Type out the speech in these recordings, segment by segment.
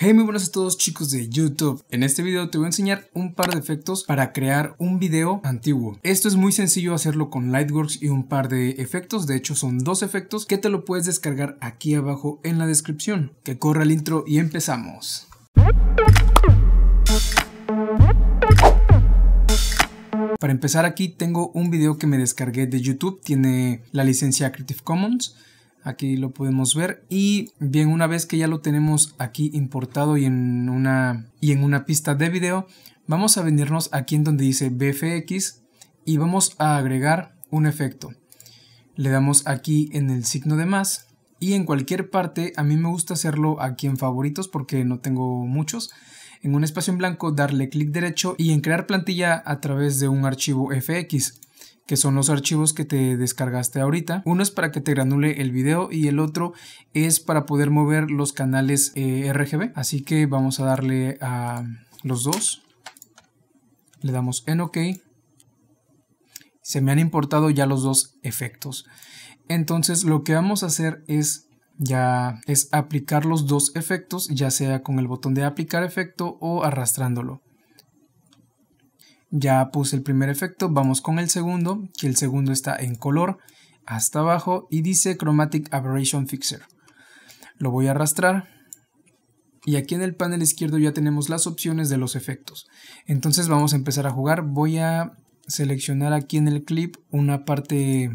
Hey muy buenas a todos chicos de YouTube, en este video te voy a enseñar un par de efectos para crear un video antiguo. Esto es muy sencillo hacerlo con Lightworks y un par de efectos, de hecho son dos efectos que te lo puedes descargar aquí abajo en la descripción. Que corra el intro y empezamos. Para empezar aquí tengo un video que me descargué de YouTube, tiene la licencia Creative Commons aquí lo podemos ver y bien una vez que ya lo tenemos aquí importado y en una, y en una pista de video vamos a venirnos aquí en donde dice BFX y vamos a agregar un efecto le damos aquí en el signo de más y en cualquier parte a mí me gusta hacerlo aquí en favoritos porque no tengo muchos en un espacio en blanco darle clic derecho y en crear plantilla a través de un archivo FX que son los archivos que te descargaste ahorita. Uno es para que te granule el video y el otro es para poder mover los canales eh, RGB. Así que vamos a darle a los dos. Le damos en OK. Se me han importado ya los dos efectos. Entonces lo que vamos a hacer es ya es aplicar los dos efectos, ya sea con el botón de aplicar efecto o arrastrándolo. Ya puse el primer efecto, vamos con el segundo, que el segundo está en color hasta abajo y dice Chromatic Aberration Fixer. Lo voy a arrastrar y aquí en el panel izquierdo ya tenemos las opciones de los efectos. Entonces vamos a empezar a jugar, voy a seleccionar aquí en el clip una parte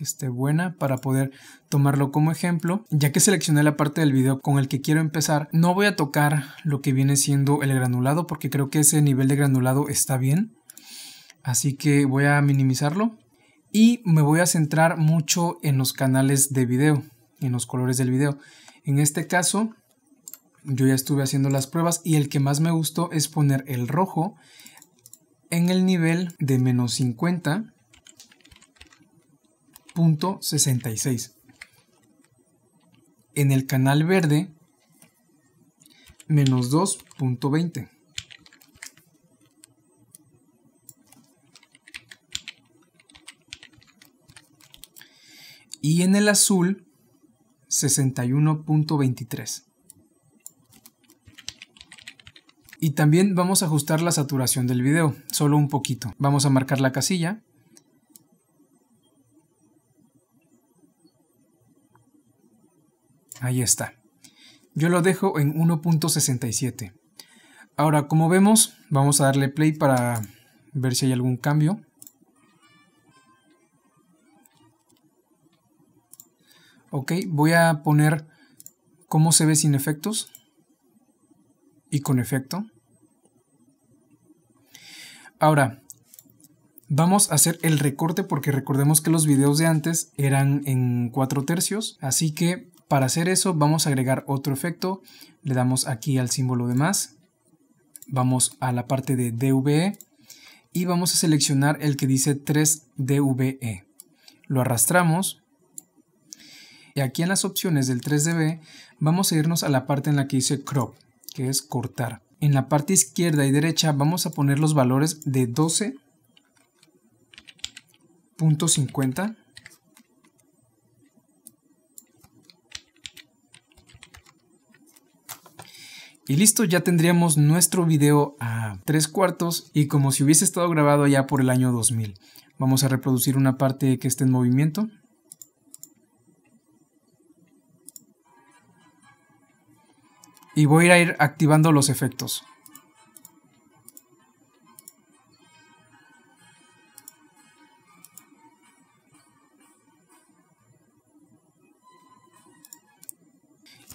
que esté buena para poder tomarlo como ejemplo. Ya que seleccioné la parte del video con el que quiero empezar, no voy a tocar lo que viene siendo el granulado porque creo que ese nivel de granulado está bien. Así que voy a minimizarlo y me voy a centrar mucho en los canales de video, en los colores del video. En este caso, yo ya estuve haciendo las pruebas y el que más me gustó es poner el rojo en el nivel de menos 50 66 En el canal verde, menos 2.20. Y en el azul, 61.23. Y también vamos a ajustar la saturación del video, solo un poquito. Vamos a marcar la casilla Ahí está. Yo lo dejo en 1.67. Ahora, como vemos, vamos a darle play para ver si hay algún cambio. Ok, voy a poner cómo se ve sin efectos y con efecto. Ahora, vamos a hacer el recorte porque recordemos que los videos de antes eran en 4 tercios, así que para hacer eso vamos a agregar otro efecto. Le damos aquí al símbolo de más. Vamos a la parte de DVE y vamos a seleccionar el que dice 3DVE. Lo arrastramos y aquí en las opciones del 3DB e, vamos a irnos a la parte en la que dice crop, que es cortar. En la parte izquierda y derecha vamos a poner los valores de 12.50 Y listo, ya tendríamos nuestro video a tres cuartos y como si hubiese estado grabado ya por el año 2000. Vamos a reproducir una parte que esté en movimiento. Y voy a ir activando los efectos.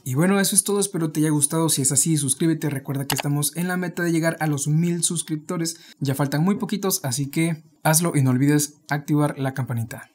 Y bueno, eso es todo, espero te haya gustado, si es así suscríbete, recuerda que estamos en la meta de llegar a los mil suscriptores, ya faltan muy poquitos, así que hazlo y no olvides activar la campanita.